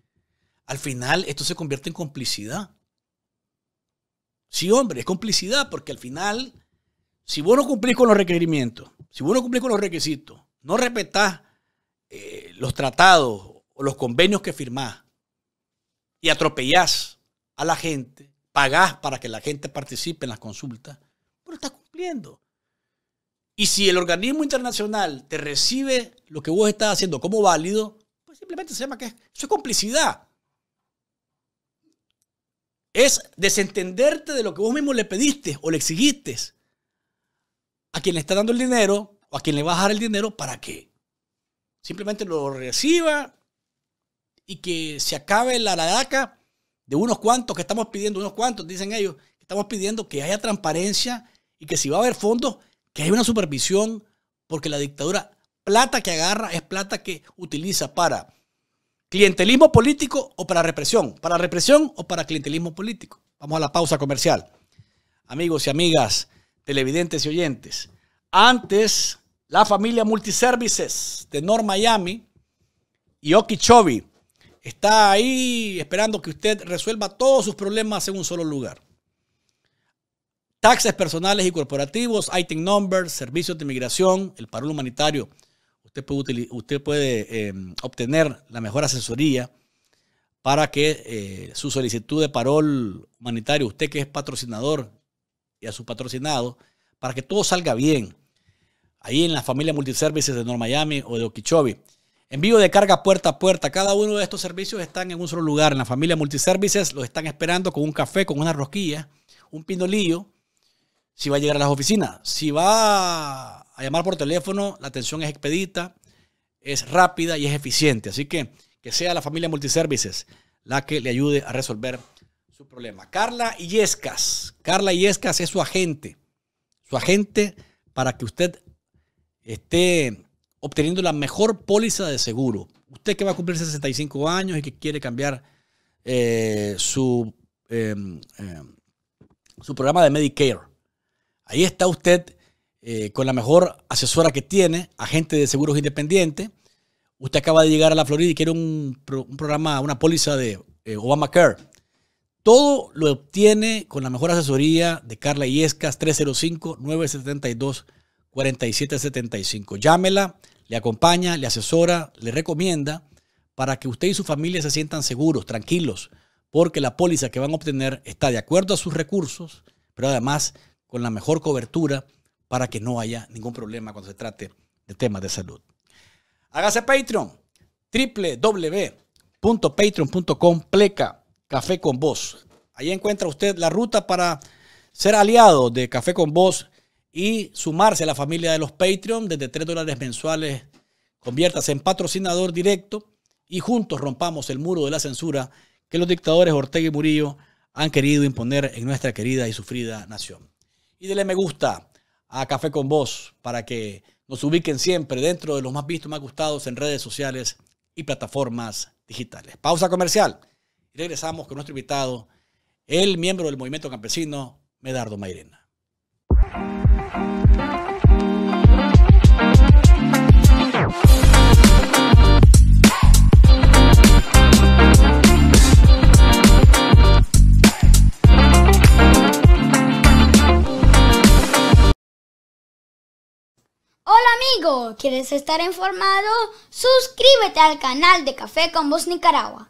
Al final esto se convierte en complicidad. Sí, hombre, es complicidad porque al final si vos no cumplís con los requerimientos, si vos no cumplís con los requisitos, no respetás eh, los tratados o los convenios que firmás y atropellás a la gente, pagás para que la gente participe en las consultas, pero estás cumpliendo. Y si el organismo internacional te recibe lo que vos estás haciendo como válido, pues simplemente se llama que eso es complicidad. Es desentenderte de lo que vos mismo le pediste o le exigiste a quien le está dando el dinero o a quien le va a dar el dinero para que simplemente lo reciba y que se acabe la ladaca de unos cuantos que estamos pidiendo, unos cuantos, dicen ellos, que estamos pidiendo que haya transparencia y que si va a haber fondos, que haya una supervisión, porque la dictadura, plata que agarra es plata que utiliza para clientelismo político o para represión, para represión o para clientelismo político. Vamos a la pausa comercial. Amigos y amigas, televidentes y oyentes. Antes, la familia Multiservices de North Miami y Okeechobee está ahí esperando que usted resuelva todos sus problemas en un solo lugar. Taxes personales y corporativos, item numbers, servicios de inmigración, el parol humanitario. Usted puede, em, obtener la mejor asesoría para que eh, su solicitud de parol humanitario, usted que es patrocinador y a su patrocinado, para que todo salga bien. Ahí en la familia Multiservices de North Miami o de Okeechobee. Envío de carga puerta a puerta. Cada uno de estos servicios están en un solo lugar. En la familia Multiservices los están esperando con un café, con una rosquilla, un pindolillo, Si va a llegar a las oficinas, si va a llamar por teléfono, la atención es expedita, es rápida y es eficiente. Así que que sea la familia Multiservices la que le ayude a resolver su problema. Carla Iescas. Carla Iescas es su agente. Su agente para que usted esté obteniendo la mejor póliza de seguro. Usted que va a cumplir 65 años y que quiere cambiar eh, su, em, em, su programa de Medicare. Ahí está usted eh, con la mejor asesora que tiene, agente de seguros independiente. Usted acaba de llegar a la Florida y quiere un programa, una póliza de eh, Obamacare todo lo obtiene con la mejor asesoría de Carla Iescas, 305-972-4775. Llámela, le acompaña, le asesora, le recomienda para que usted y su familia se sientan seguros, tranquilos, porque la póliza que van a obtener está de acuerdo a sus recursos, pero además con la mejor cobertura para que no haya ningún problema cuando se trate de temas de salud. Hágase Patreon, www.patreon.com pleca Café con Vos. Ahí encuentra usted la ruta para ser aliado de Café con Vos y sumarse a la familia de los Patreon desde 3 dólares mensuales. Conviértase en patrocinador directo y juntos rompamos el muro de la censura que los dictadores Ortega y Murillo han querido imponer en nuestra querida y sufrida nación. Y dele me gusta a Café con Vos para que nos ubiquen siempre dentro de los más vistos, más gustados en redes sociales y plataformas digitales. Pausa comercial regresamos con nuestro invitado, el miembro del movimiento campesino, Medardo Mairena. Hola amigo, ¿quieres estar informado? Suscríbete al canal de Café con Voz Nicaragua